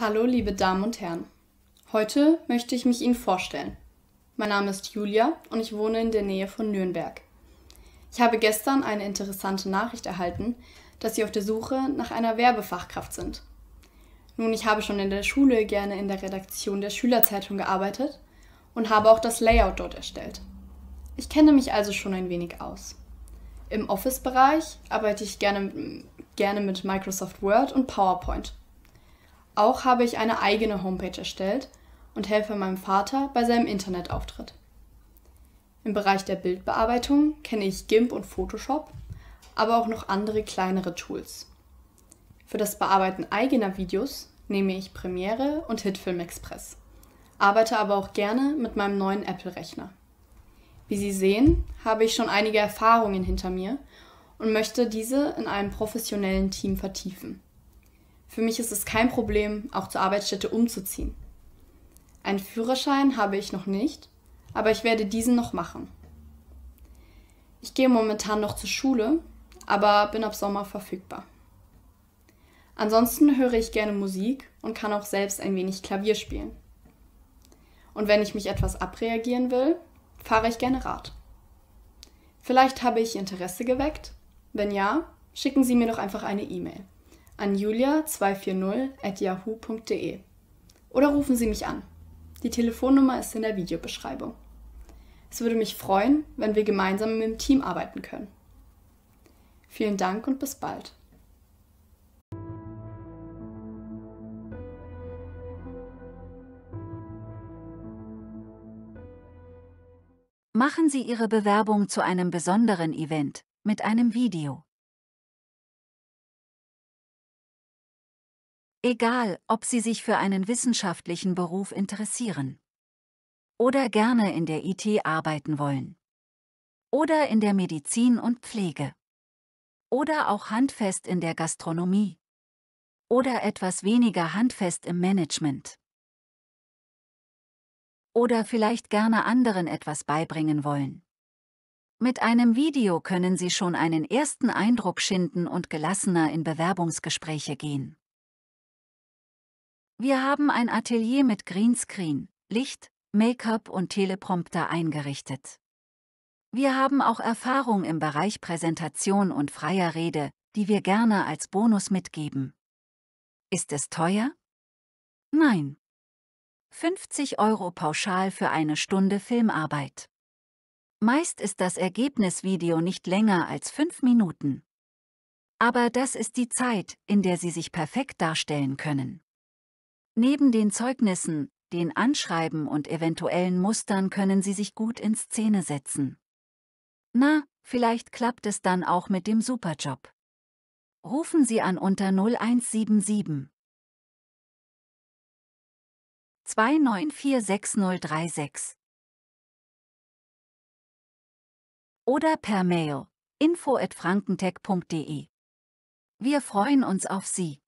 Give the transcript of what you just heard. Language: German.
Hallo, liebe Damen und Herren. Heute möchte ich mich Ihnen vorstellen. Mein Name ist Julia und ich wohne in der Nähe von Nürnberg. Ich habe gestern eine interessante Nachricht erhalten, dass Sie auf der Suche nach einer Werbefachkraft sind. Nun, ich habe schon in der Schule gerne in der Redaktion der Schülerzeitung gearbeitet und habe auch das Layout dort erstellt. Ich kenne mich also schon ein wenig aus. Im Office-Bereich arbeite ich gerne, gerne mit Microsoft Word und PowerPoint auch habe ich eine eigene Homepage erstellt und helfe meinem Vater bei seinem Internetauftritt. Im Bereich der Bildbearbeitung kenne ich GIMP und Photoshop, aber auch noch andere kleinere Tools. Für das Bearbeiten eigener Videos nehme ich Premiere und Hitfilm Express, arbeite aber auch gerne mit meinem neuen Apple-Rechner. Wie Sie sehen, habe ich schon einige Erfahrungen hinter mir und möchte diese in einem professionellen Team vertiefen. Für mich ist es kein Problem, auch zur Arbeitsstätte umzuziehen. Einen Führerschein habe ich noch nicht, aber ich werde diesen noch machen. Ich gehe momentan noch zur Schule, aber bin ab Sommer verfügbar. Ansonsten höre ich gerne Musik und kann auch selbst ein wenig Klavier spielen. Und wenn ich mich etwas abreagieren will, fahre ich gerne Rad. Vielleicht habe ich Interesse geweckt? Wenn ja, schicken Sie mir doch einfach eine E-Mail an julia240 at yahoo.de oder rufen Sie mich an. Die Telefonnummer ist in der Videobeschreibung. Es würde mich freuen, wenn wir gemeinsam mit dem Team arbeiten können. Vielen Dank und bis bald. Machen Sie Ihre Bewerbung zu einem besonderen Event mit einem Video. egal ob Sie sich für einen wissenschaftlichen Beruf interessieren oder gerne in der IT arbeiten wollen oder in der Medizin und Pflege oder auch handfest in der Gastronomie oder etwas weniger handfest im Management oder vielleicht gerne anderen etwas beibringen wollen. Mit einem Video können Sie schon einen ersten Eindruck schinden und gelassener in Bewerbungsgespräche gehen. Wir haben ein Atelier mit Greenscreen, Licht, Make-up und Teleprompter eingerichtet. Wir haben auch Erfahrung im Bereich Präsentation und freier Rede, die wir gerne als Bonus mitgeben. Ist es teuer? Nein. 50 Euro pauschal für eine Stunde Filmarbeit. Meist ist das Ergebnisvideo nicht länger als 5 Minuten. Aber das ist die Zeit, in der Sie sich perfekt darstellen können. Neben den Zeugnissen, den Anschreiben und eventuellen Mustern können sie sich gut in Szene setzen. Na, vielleicht klappt es dann auch mit dem Superjob. Rufen Sie an unter 0177 2946036 oder per Mail info at frankentech.de Wir freuen uns auf Sie.